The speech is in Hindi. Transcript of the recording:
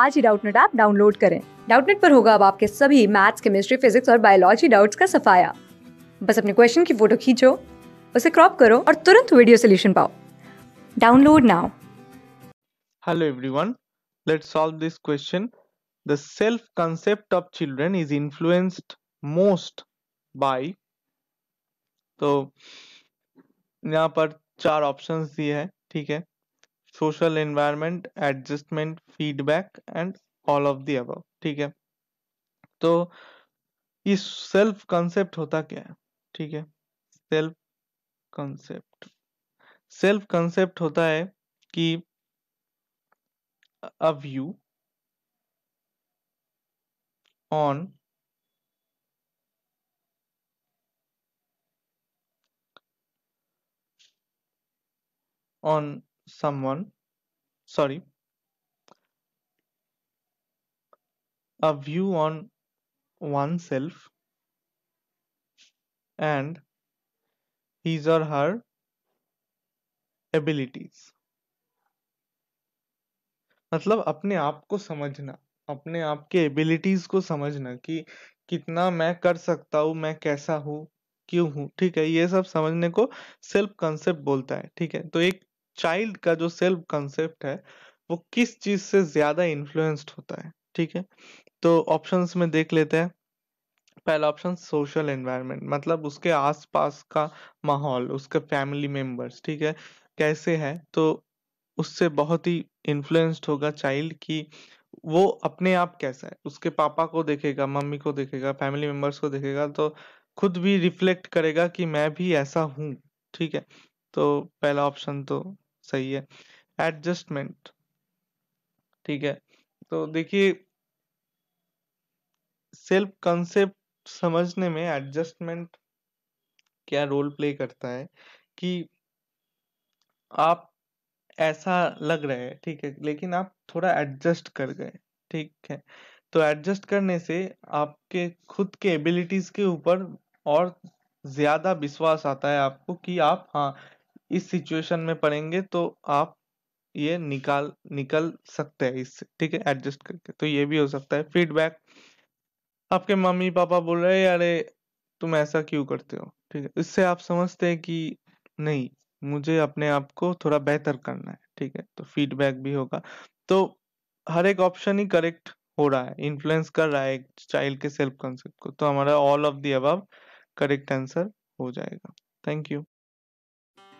आज ही डाउटनेट ऐप डाउनलोड करें डाउटनेट पर होगा अब आपके सभी मैथ्स केमिस्ट्री फिजिक्स और बायोलॉजी डाउट्स का सफाया बस अपने क्वेश्चन की फोटो खींचो उसे क्रॉप करो और तुरंत वीडियो सोल्यूशन पाओ download now hello everyone let's solve this question the self concept of children is influenced most by तो यहाँ पर चार ऑप्शंस दिए हैं ठीक है social environment adjustment feedback and all of the above ठीक है तो ये सेल्फ कंसेप्ट होता क्या है ठीक है सेल्फ कंसेप्ट सेल्फ कंसेप्ट होता है कि a view on on someone sorry a view on oneself and his or her abilities मतलब अपने आप को समझना अपने आप के एबिलिटीज को समझना कि कितना मैं कर सकता हूं मैं कैसा हूं क्यों हूं ठीक है ये सब समझने को सेल्फ कंसेप्ट बोलता है ठीक है तो एक चाइल्ड का जो सेल्फ कंसेप्ट है वो किस चीज से ज्यादा इन्फ्लुएंस्ड होता है ठीक है तो ऑप्शंस में देख लेते हैं पहला ऑप्शन सोशल एनवायरनमेंट मतलब उसके आसपास का माहौल उसके फैमिली मेंबर्स ठीक है कैसे है तो उससे बहुत ही इन्फ्लुएंस्ड होगा चाइल्ड की वो अपने आप कैसा है उसके पापा को देखेगा मम्मी को देखेगा फैमिली मेंबर्स को देखेगा तो खुद भी रिफ्लेक्ट करेगा कि मैं भी ऐसा हूँ ठीक है तो पहला ऑप्शन तो सही है एडजस्टमेंट ठीक है तो देखिए सेल्फ कंसेप्ट समझने में एडजस्टमेंट क्या रोल प्ले करता है कि आप ऐसा लग रहा है ठीक है लेकिन आप थोड़ा एडजस्ट कर गए ठीक है तो एडजस्ट करने से आपके खुद के एबिलिटीज के ऊपर और ज्यादा विश्वास आता है आपको कि आप हाँ इस सिचुएशन में पड़ेंगे तो आप ये निकाल निकल सकते हैं इससे ठीक है एडजस्ट करके तो ये भी हो सकता है फीडबैक आपके मम्मी पापा बोल रहे हैं अरे तुम ऐसा क्यों करते हो ठीक है इससे आप समझते हैं कि नहीं मुझे अपने आप को थोड़ा बेहतर करना है ठीक है तो फीडबैक भी होगा तो हर एक ऑप्शन ही करेक्ट हो रहा है इन्फ्लुएंस कर रहा है एक चाइल्ड के सेल्फ कॉन्सेप्ट को तो हमारा ऑल ऑफ दी अब करेक्ट आंसर हो जाएगा थैंक यू